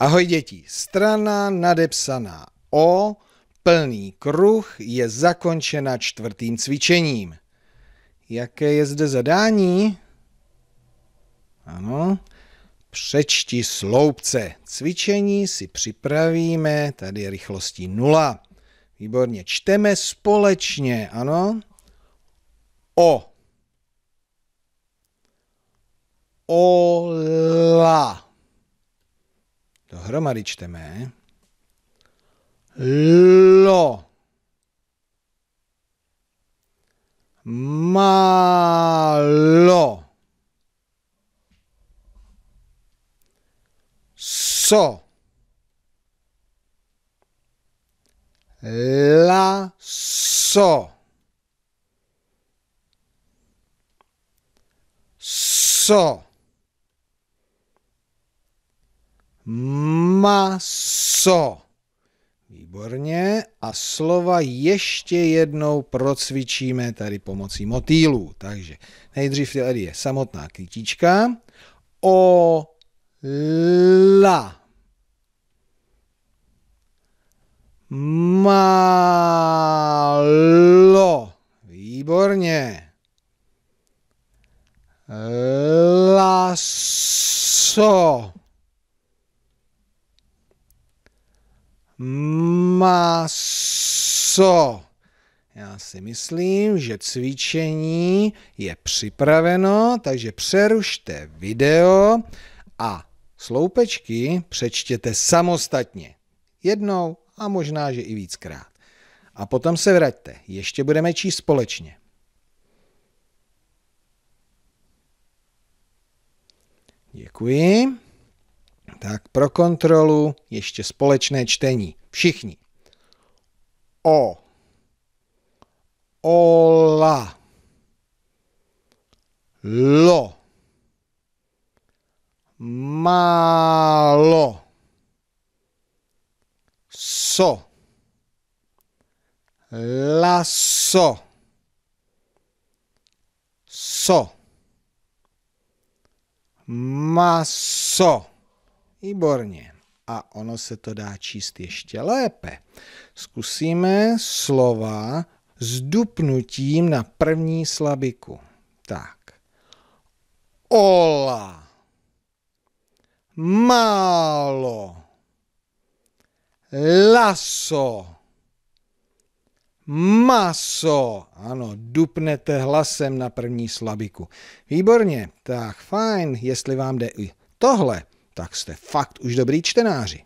Ahoj děti, strana nadepsaná O, plný kruh, je zakončena čtvrtým cvičením. Jaké je zde zadání? Ano, přečti sloupce. Cvičení si připravíme, tady je rychlostí nula. Výborně, čteme společně, ano? O. Ola. Dohromady čteme lo malo, so la so so Maso. Výborně. A slova ještě jednou procvičíme tady pomocí motýlů. Takže nejdřív tady je samotná kytička. O la. Málo. Výborně. Laso. maso. Já si myslím, že cvičení je připraveno, takže přerušte video a sloupečky přečtěte samostatně. Jednou a možná, že i víckrát. A potom se vraťte, ještě budeme číst společně. Děkuji. Tak pro kontrolu ještě společné čtení. Všichni. O. Ola. Lo. Málo. So. Laso. So. Maso. Výborně. A ono se to dá číst ještě lépe. Zkusíme slova s dupnutím na první slabiku. Tak. Ola. Málo. Laso. Maso. Ano, dupnete hlasem na první slabiku. Výborně, tak fajn, jestli vám jde i tohle, tak jste fakt už dobrý čtenáři.